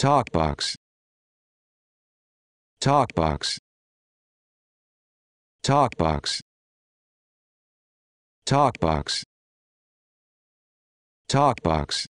Talkbox Talkbox Talkbox Talkbox Talkbox